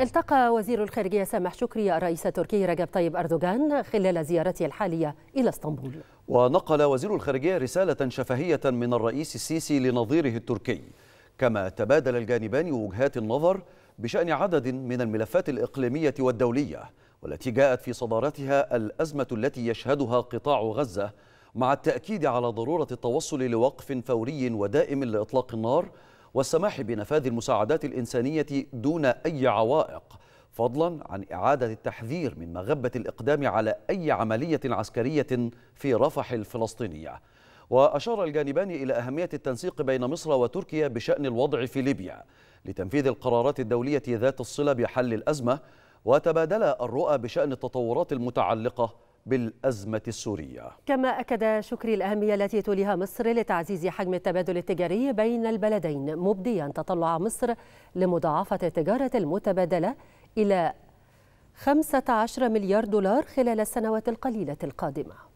التقى وزير الخارجية سامح شكري الرئيس التركي رجب طيب أردوغان خلال زيارته الحالية إلى اسطنبول ونقل وزير الخارجية رسالة شفهية من الرئيس السيسي لنظيره التركي كما تبادل الجانبان وجهات النظر بشأن عدد من الملفات الإقليمية والدولية والتي جاءت في صدارتها الأزمة التي يشهدها قطاع غزة مع التأكيد على ضرورة التوصل لوقف فوري ودائم لإطلاق النار والسماح بنفاذ المساعدات الإنسانية دون أي عوائق فضلا عن إعادة التحذير من مغبة الإقدام على أي عملية عسكرية في رفح الفلسطينية وأشار الجانبان إلى أهمية التنسيق بين مصر وتركيا بشأن الوضع في ليبيا لتنفيذ القرارات الدولية ذات الصلة بحل الأزمة وتبادلا الرؤى بشأن التطورات المتعلقة بالأزمة السورية كما أكد شكري الأهمية التي توليها مصر لتعزيز حجم التبادل التجاري بين البلدين مبديا تطلع مصر لمضاعفة التجارة المتبادلة إلى 15 مليار دولار خلال السنوات القليلة القادمة